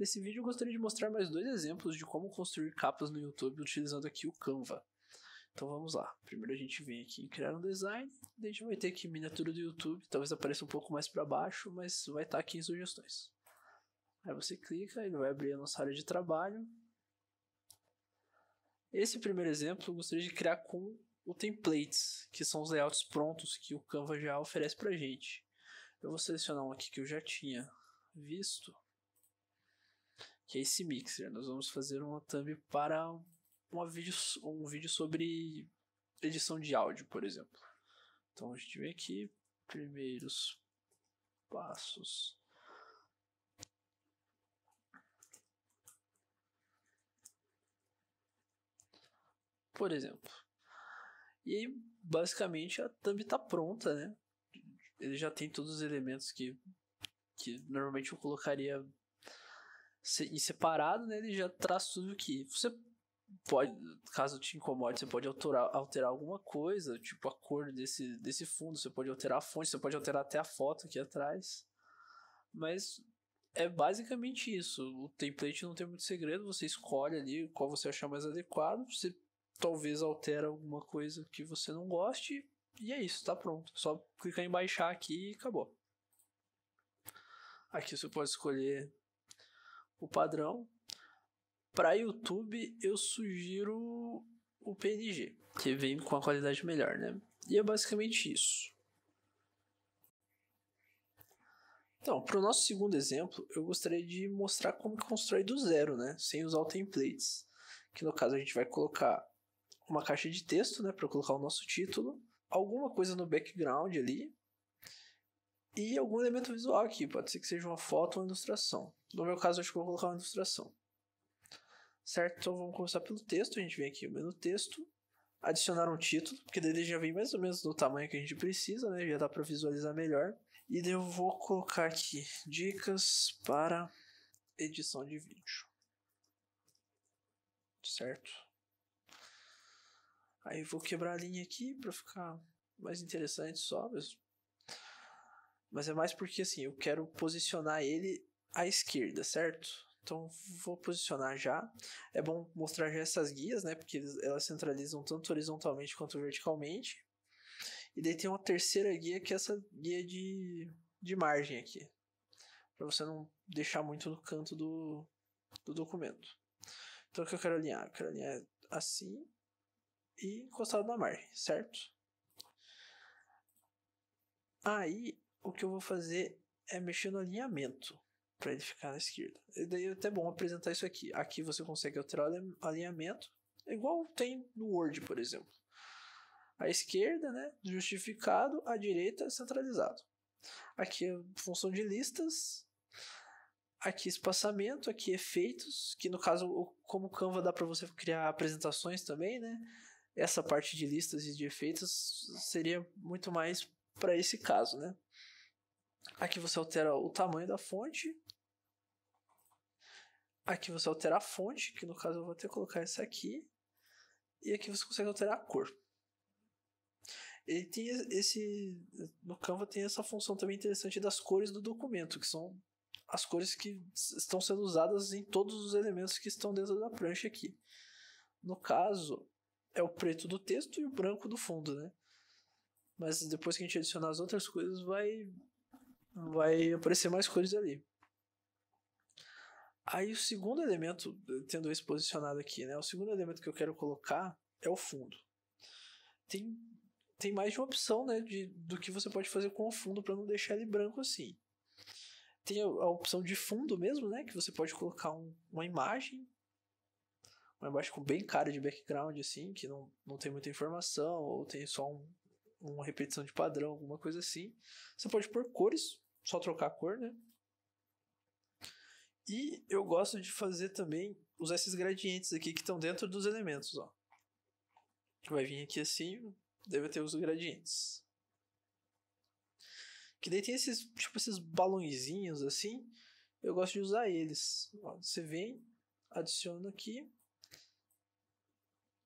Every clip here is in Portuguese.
Nesse vídeo eu gostaria de mostrar mais dois exemplos de como construir capas no YouTube utilizando aqui o Canva. Então vamos lá. Primeiro a gente vem aqui em criar um design, a gente vai ter aqui miniatura do YouTube, talvez apareça um pouco mais para baixo, mas vai estar tá aqui em sugestões. Aí você clica, ele vai abrir a nossa área de trabalho. Esse primeiro exemplo eu gostaria de criar com o templates, que são os layouts prontos que o Canva já oferece pra gente. Eu vou selecionar um aqui que eu já tinha visto que é esse mixer. Nós vamos fazer uma thumb para uma vídeo, um vídeo sobre edição de áudio, por exemplo. Então a gente vem aqui, primeiros passos. Por exemplo. E aí, basicamente, a thumb está pronta, né? Ele já tem todos os elementos que, que normalmente eu colocaria em separado, né, ele já traz tudo que você pode, caso te incomode, você pode alterar, alterar alguma coisa, tipo a cor desse, desse fundo, você pode alterar a fonte, você pode alterar até a foto aqui atrás. Mas é basicamente isso. O template não tem muito segredo, você escolhe ali qual você achar mais adequado, você talvez altera alguma coisa que você não goste, e é isso, tá pronto. Só clicar em baixar aqui e acabou. Aqui você pode escolher o padrão. Para YouTube, eu sugiro o PNG, que vem com a qualidade melhor, né? E é basicamente isso. Então, para o nosso segundo exemplo, eu gostaria de mostrar como constrói do zero, né? Sem usar o templates. Que no caso a gente vai colocar uma caixa de texto, né? Para colocar o nosso título, alguma coisa no background ali, e algum elemento visual aqui. Pode ser que seja uma foto ou uma ilustração. No meu caso, acho que vou colocar uma ilustração. Certo? Então vamos começar pelo texto. A gente vem aqui no menu texto, adicionar um título, porque daí ele já vem mais ou menos do tamanho que a gente precisa, né? Já dá para visualizar melhor. E daí eu vou colocar aqui dicas para edição de vídeo. Certo? Aí eu vou quebrar a linha aqui para ficar mais interessante só, mas mas é mais porque assim, eu quero posicionar ele à esquerda, certo? Então vou posicionar já. É bom mostrar já essas guias, né? Porque elas centralizam tanto horizontalmente quanto verticalmente. E daí tem uma terceira guia que é essa guia de, de margem aqui. Para você não deixar muito no canto do, do documento. Então o que eu quero alinhar? Eu quero alinhar assim e encostado na margem, certo? Aí o que eu vou fazer é mexer no alinhamento para ele ficar na esquerda. E daí é até bom apresentar isso aqui. Aqui você consegue alterar o alinhamento, igual tem no Word, por exemplo. A esquerda, né, justificado, a direita, centralizado. Aqui é função de listas, aqui espaçamento, aqui efeitos, que no caso, como o Canva dá para você criar apresentações também, né? Essa parte de listas e de efeitos seria muito mais para esse caso, né? Aqui você altera o tamanho da fonte. Aqui você altera a fonte, que no caso eu vou até colocar essa aqui. E aqui você consegue alterar a cor. Ele tem esse. No Canva tem essa função também interessante das cores do documento, que são as cores que estão sendo usadas em todos os elementos que estão dentro da prancha aqui. No caso, é o preto do texto e o branco do fundo, né? Mas depois que a gente adicionar as outras coisas, vai vai aparecer mais cores ali. Aí o segundo elemento, tendo esse posicionado aqui, né? O segundo elemento que eu quero colocar é o fundo. Tem, tem mais de uma opção, né? De, do que você pode fazer com o fundo para não deixar ele branco assim. Tem a, a, opção de fundo mesmo, né? Que você pode colocar um, uma imagem. Uma imagem com bem cara de background, assim, que não, não tem muita informação, ou tem só um, uma repetição de padrão, alguma coisa assim. Você pode pôr cores só trocar a cor, né? E eu gosto de fazer também, usar esses gradientes aqui que estão dentro dos elementos, ó. Vai vir aqui assim, deve ter os gradientes. Que daí tem esses, tipo, esses balãozinhos assim. Eu gosto de usar eles. Ó, você vem, adiciona aqui.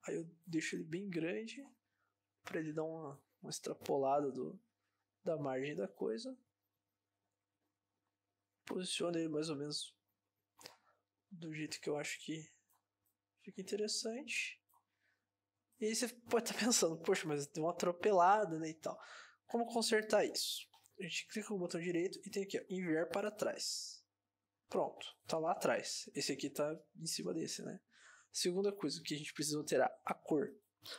Aí eu deixo ele bem grande para ele dar uma, uma extrapolada do, da margem da coisa posicione ele mais ou menos do jeito que eu acho que fica interessante. E aí você pode estar tá pensando, poxa, mas deu uma atropelada né, e tal. Como consertar isso? A gente clica no botão direito e tem aqui, ó, enviar para trás. Pronto, tá lá atrás. Esse aqui tá em cima desse, né? Segunda coisa que a gente precisa alterar, a cor.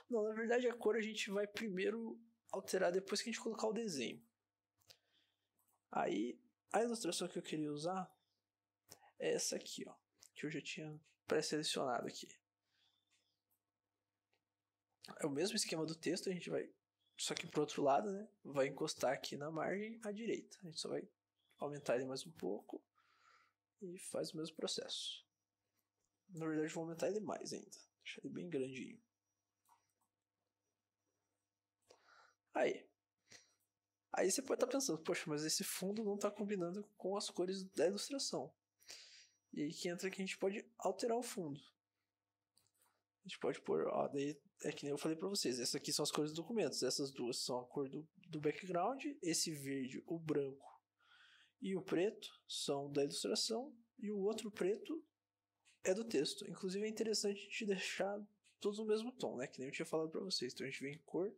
Não, na verdade a cor a gente vai primeiro alterar depois que a gente colocar o desenho. Aí a ilustração que eu queria usar é essa aqui, ó, que eu já tinha pré-selecionado aqui. É o mesmo esquema do texto, a gente vai só que pro outro lado, né? Vai encostar aqui na margem à direita. A gente só vai aumentar ele mais um pouco e faz o mesmo processo. Na verdade, vou aumentar ele mais ainda. Deixar ele bem grandinho. Aí. Aí você pode estar tá pensando, poxa, mas esse fundo não está combinando com as cores da ilustração. E aí que entra que a gente pode alterar o fundo. A gente pode pôr, ó, daí é que nem eu falei para vocês, essas aqui são as cores dos documentos, essas duas são a cor do, do background, esse verde, o branco e o preto são da ilustração, e o outro preto é do texto. Inclusive é interessante a gente deixar todos no mesmo tom, né? Que nem eu tinha falado para vocês. Então a gente vem cor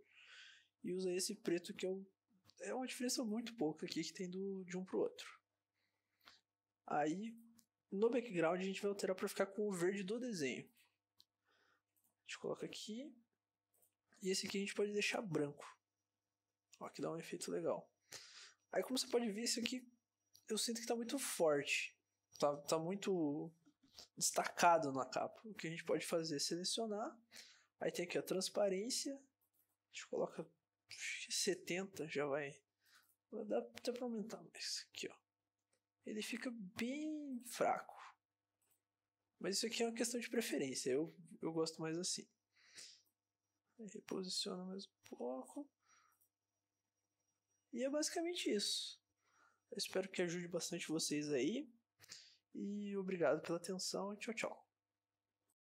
e usa esse preto que é o é uma diferença muito pouca aqui que tem do, de um pro outro. Aí, no background, a gente vai alterar para ficar com o verde do desenho. A gente coloca aqui. E esse aqui a gente pode deixar branco. Ó, que dá um efeito legal. Aí, como você pode ver, esse aqui eu sinto que está muito forte. Tá, tá muito destacado na capa. O que a gente pode fazer é selecionar. Aí tem aqui a transparência. A gente coloca 70 já vai. Dá até pra aumentar mais. Aqui, ó. Ele fica bem fraco. Mas isso aqui é uma questão de preferência. Eu, eu gosto mais assim. Reposiciona mais um pouco. E é basicamente isso. Eu espero que ajude bastante vocês aí. E obrigado pela atenção. Tchau, tchau.